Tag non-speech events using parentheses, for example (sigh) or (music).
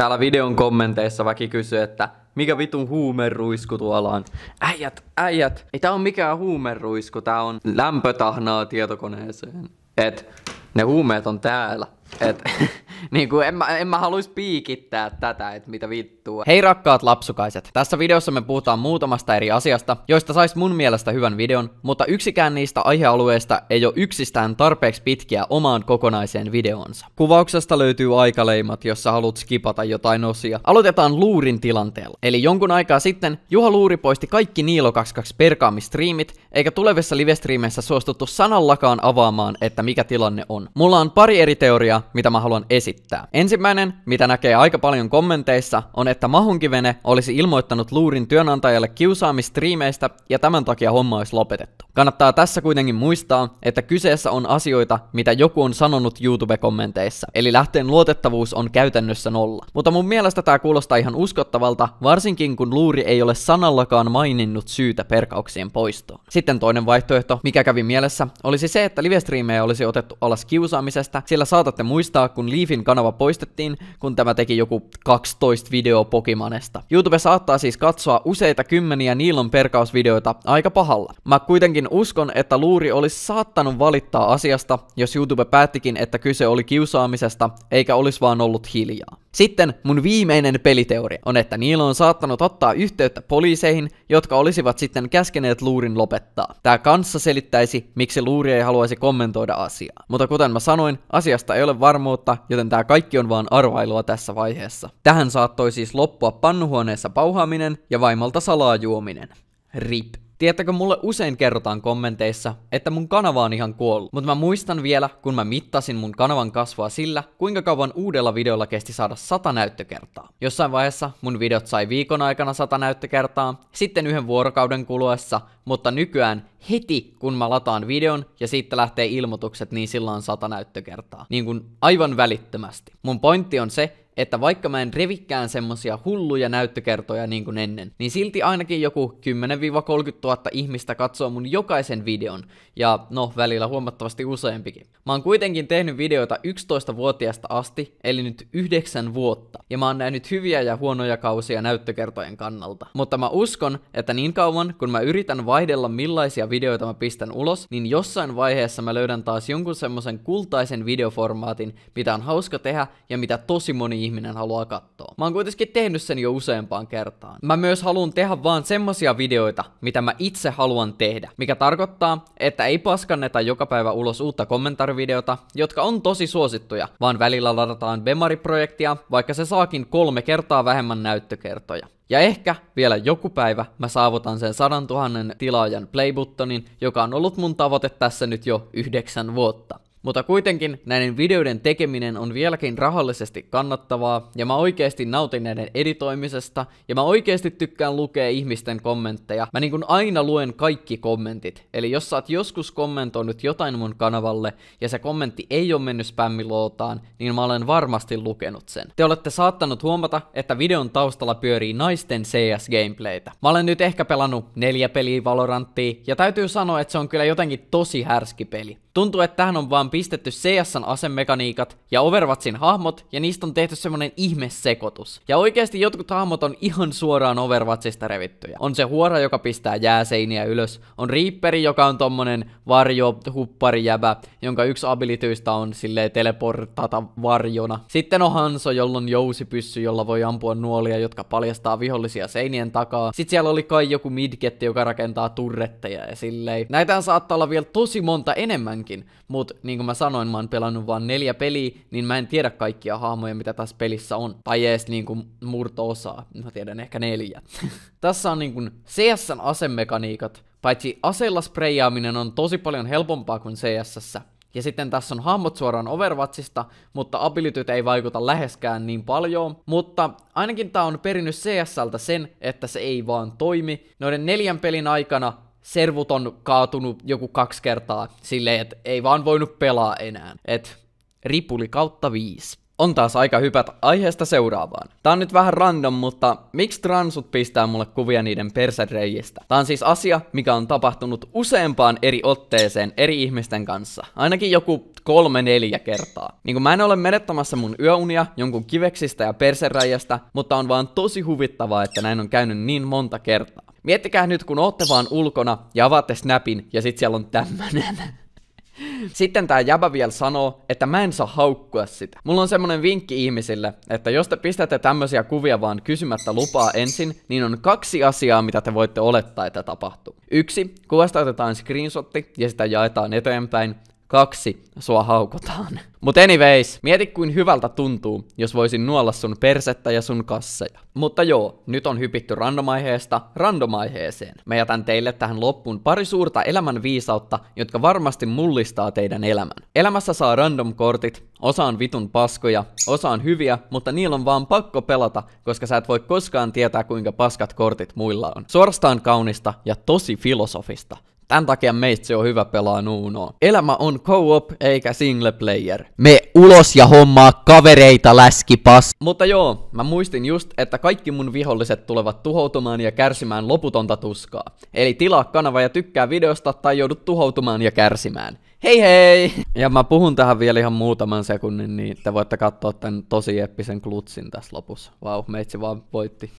Täällä videon kommenteissa väki kysyy, että mikä vitun huumeruisku tuolla on. Äijät, äijät, ei tää on mikään huumeruisku, tää on lämpötahnaa tietokoneeseen. Et ne huumeet on täällä. Et (laughs) (laughs) niin kuin, en, mä, en mä haluis piikittää tätä, että mitä vittua. Hei rakkaat lapsukaiset, tässä videossa me puhutaan muutamasta eri asiasta, joista sais mun mielestä hyvän videon, mutta yksikään niistä aihealueista ei ole yksistään tarpeeksi pitkiä omaan kokonaiseen videoonsa. Kuvauksesta löytyy aikaleimat, jos sä haluat skipata jotain osia. Aloitetaan Luurin tilanteella. Eli jonkun aikaa sitten Juha Luuri poisti kaikki Niilo22 perkaamistriimit, eikä tulevissa livestriimeissä suostuttu sanallakaan avaamaan, että mikä tilanne on. Mulla on pari eri teoriaa, mitä mä haluan esittää esittää. Ensimmäinen, mitä näkee aika paljon kommenteissa, on että Mahunkivene olisi ilmoittanut Luurin työnantajalle kiusaamistriimeistä ja tämän takia homma olisi lopetettu. Kannattaa tässä kuitenkin muistaa, että kyseessä on asioita, mitä joku on sanonut YouTube-kommenteissa, eli lähteen luotettavuus on käytännössä nolla. Mutta mun mielestä tämä kuulostaa ihan uskottavalta, varsinkin kun Luuri ei ole sanallakaan maininnut syytä perkauksien poistoon. Sitten toinen vaihtoehto, mikä kävi mielessä, olisi se, että livestriimejä olisi otettu alas kiusaamisesta, sillä saatatte muistaa, kun Leafin Pokemonkin kanava poistettiin, kun tämä teki joku 12 video Pokemonesta. YouTube saattaa siis katsoa useita kymmeniä Niilon perkausvideoita aika pahalla. Mä kuitenkin uskon, että Luuri olisi saattanut valittaa asiasta, jos YouTube päättikin, että kyse oli kiusaamisesta, eikä olisi vaan ollut hiljaa. Sitten mun viimeinen peliteoria on, että Niilo on saattanut ottaa yhteyttä poliiseihin, jotka olisivat sitten käskeneet luurin lopettaa. Tää kanssa selittäisi, miksi luuri ei haluaisi kommentoida asiaa. Mutta kuten mä sanoin, asiasta ei ole varmuutta, joten tää kaikki on vaan arvailua tässä vaiheessa. Tähän saattoi siis loppua pannuhuoneessa pauhaaminen ja vaimalta salaa juominen. RIP. Tiettäkö, mulle usein kerrotaan kommenteissa, että mun kanava on ihan kuollut. Mutta mä muistan vielä, kun mä mittasin mun kanavan kasvua sillä, kuinka kauan uudella videolla kesti saada 100 näyttökertaa. Jossain vaiheessa mun videot sai viikon aikana 100 näyttökertaa, sitten yhden vuorokauden kuluessa, mutta nykyään heti kun mä lataan videon ja siitä lähtee ilmoitukset, niin sillä on 100 näyttökertaa. Niin kuin aivan välittömästi. Mun pointti on se, että vaikka mä en revikään semmosia hulluja näyttökertoja niin kuin ennen, niin silti ainakin joku 10-30 000 ihmistä katsoo mun jokaisen videon, ja no, välillä huomattavasti useampikin. Mä oon kuitenkin tehnyt videoita 11-vuotiaasta asti, eli nyt 9 vuotta, ja mä oon nähnyt hyviä ja huonoja kausia näyttökertojen kannalta. Mutta mä uskon, että niin kauan kun mä yritän vaihdella millaisia videoita mä pistän ulos, niin jossain vaiheessa mä löydän taas jonkun semmosen kultaisen videoformaatin, mitä on hauska tehdä ja mitä tosi moni ihminen haluaa katsoa. Mä oon kuitenkin tehnyt sen jo useampaan kertaan. Mä myös haluan tehdä vaan semmosia videoita, mitä mä itse haluan tehdä, mikä tarkoittaa, että ei paskanneta joka päivä ulos uutta kommentaarivideota, jotka on tosi suosittuja, vaan välillä ladataan Bemari-projektia, vaikka se saakin kolme kertaa vähemmän näyttökertoja. Ja ehkä vielä joku päivä mä saavutan sen 100 000 tilaajan playbuttonin, joka on ollut mun tavoite tässä nyt jo yhdeksän vuotta. Mutta kuitenkin näiden videoiden tekeminen on vieläkin rahallisesti kannattavaa, ja mä oikeasti nautin näiden editoimisesta, ja mä oikeasti tykkään lukea ihmisten kommentteja. Mä niin kuin aina luen kaikki kommentit, eli jos sä oot joskus kommentoinut jotain mun kanavalle, ja se kommentti ei ole mennyt spämmilootaan, niin mä olen varmasti lukenut sen. Te olette saattanut huomata, että videon taustalla pyörii naisten CS-gameplaytä. Mä olen nyt ehkä pelannut neljä peliä Valoranttia, ja täytyy sanoa, että se on kyllä jotenkin tosi härski peli. Tuntuu, että tähän on vaan pistetty CSn asemekaniikat ja Overwatchin hahmot, ja niistä on tehty semmonen ihmesekotus. Ja oikeasti jotkut hahmot on ihan suoraan Overwatchista revittyjä. On se huora, joka pistää jääseiniä ylös, on Reaperi, joka on tommonen varjo, huppari, jäbä, jonka yksi abilityistä on sille teleportata varjona. Sitten on Hanso, jolla on jousipyssy, jolla voi ampua nuolia, jotka paljastaa vihollisia seinien takaa. Sitten siellä oli kai joku midketti, joka rakentaa turretteja ja silleen. Näitä saattaa olla vielä tosi monta enemmän enemmänkin, Mut niin kuin mä sanoin, mä oon pelannut vaan neljä peliä, niin mä en tiedä kaikkia hahmoja, mitä tässä pelissä on. Tai edes niin kuin murto-osaa. Mä tiedän ehkä neljä. (laughs) tässä on niin kuin CSn asemekaniikat. Paitsi aseilla spreijaaminen on tosi paljon helpompaa kuin CSssä. Ja sitten tässä on hahmot suoraan Overwatchista, mutta abilityt ei vaikuta läheskään niin paljon. Mutta ainakin tää on perinnyt CSLtä sen, että se ei vaan toimi. Noiden neljän pelin aikana servut on kaatunut joku kaksi kertaa silleen, että ei vaan voinut pelaa enää. Et ripuli kautta viisi on taas aika hypätä aiheesta seuraavaan. Tää on nyt vähän random, mutta miksi transut pistää mulle kuvia niiden persereijistä? Tää on siis asia, mikä on tapahtunut useampaan eri otteeseen eri ihmisten kanssa. Ainakin joku kolme neljä kertaa. Niinku mä en ole menettämässä mun yöunia jonkun kiveksistä ja persereijästä, mutta on vaan tosi huvittavaa, että näin on käynyt niin monta kertaa. Miettikää nyt, kun ootte vaan ulkona ja avaatte Snapin ja sit siellä on tämmönen. (laughs) Sitten tää jäbä vielä sanoo, että mä en saa haukkua sitä. Mulla on semmonen vinkki ihmisille, että jos te pistätte tämmösiä kuvia vaan kysymättä lupaa ensin, niin on kaksi asiaa, mitä te voitte olettaa, että tapahtuu. Yksi, kuvasta otetaan screenshotti ja sitä jaetaan eteenpäin. Kaksi, sua haukotaan. Mut anyways, mieti kuin hyvältä tuntuu, jos voisin nuolla sun persettä ja sun kasseja. Mutta joo, nyt on hypitty randomaiheesta randomaiheeseen. Mä jätän teille tähän loppuun pari suurta elämän viisautta, jotka varmasti mullistaa teidän elämän. Elämässä saa random-kortit, osa on vitun paskoja, osa on hyviä, mutta niillä on vaan pakko pelata, koska sä et voi koskaan tietää kuinka paskat kortit muilla on. Suorastaan kaunista ja tosi filosofista. Tämän takia meistä se on hyvä pelaa Nuno. Elämä on co-op eikä single player. Me ulos ja hommaa kavereita läskipas. Mutta joo, mä muistin just, että kaikki mun viholliset tulevat tuhoutumaan ja kärsimään loputonta tuskaa. Eli tilaa kanava ja tykkää videosta tai joudut tuhoutumaan ja kärsimään. Hei hei! Ja mä puhun tähän vielä ihan muutaman sekunnin, niin te voitte katsoa tän tosi eppisen klutsin tässä lopussa. Vau, wow, meitsi vaan voitti.